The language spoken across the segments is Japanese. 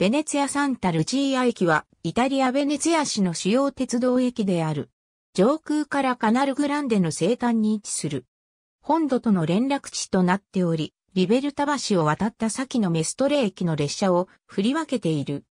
ベネツィア・サンタ・ルチーア駅は、イタリア・ベネツィア市の主要鉄道駅である。上空からカナルグランデの西端に位置する。本土との連絡地となっており、リベルタ橋を渡った先のメストレ駅の列車を振り分けている。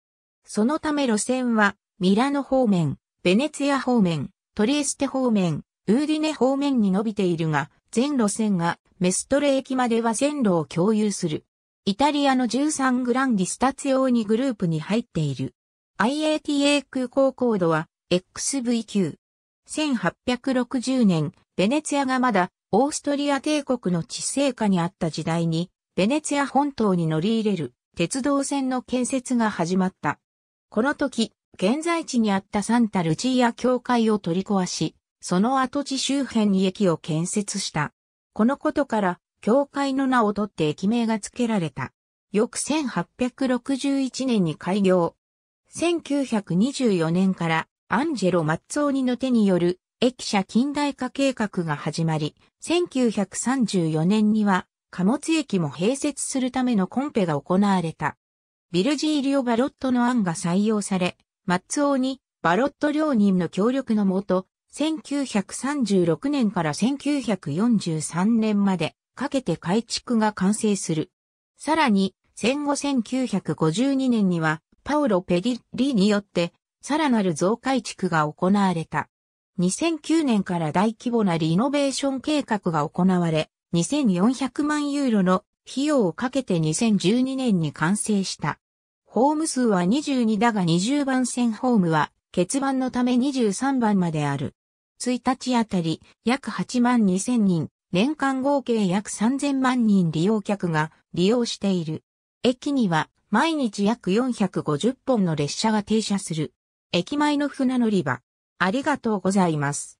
そのため路線は、ミラノ方面、ベネツィア方面、トリエステ方面、ウーディネ方面に伸びているが、全路線がメストレ駅までは線路を共有する。イタリアの13グランディスタツ用にグループに入っている。IATA 空港コードは XVQ。1860年、ベネツィアがまだオーストリア帝国の地政下にあった時代に、ベネツィア本島に乗り入れる鉄道線の建設が始まった。この時、現在地にあったサンタルチーア教会を取り壊し、その跡地周辺に駅を建設した。このことから、教会の名を取って駅名が付けられた。翌1861年に開業。1924年からアンジェロ・マッツォーニの手による駅舎近代化計画が始まり、1934年には貨物駅も併設するためのコンペが行われた。ビルジーリオ・バロットの案が採用され、マッツオにバロット両人の協力のもと、1936年から1943年までかけて改築が完成する。さらに、戦後1952年には、パウロ・ペリッリによって、さらなる増改築が行われた。2009年から大規模なリノベーション計画が行われ、2400万ユーロの費用をかけて2012年に完成した。ホーム数は22だが20番線ホームは欠番のため23番まである。1日あたり約8万2000人、年間合計約3000万人利用客が利用している。駅には毎日約450本の列車が停車する。駅前の船乗り場。ありがとうございます。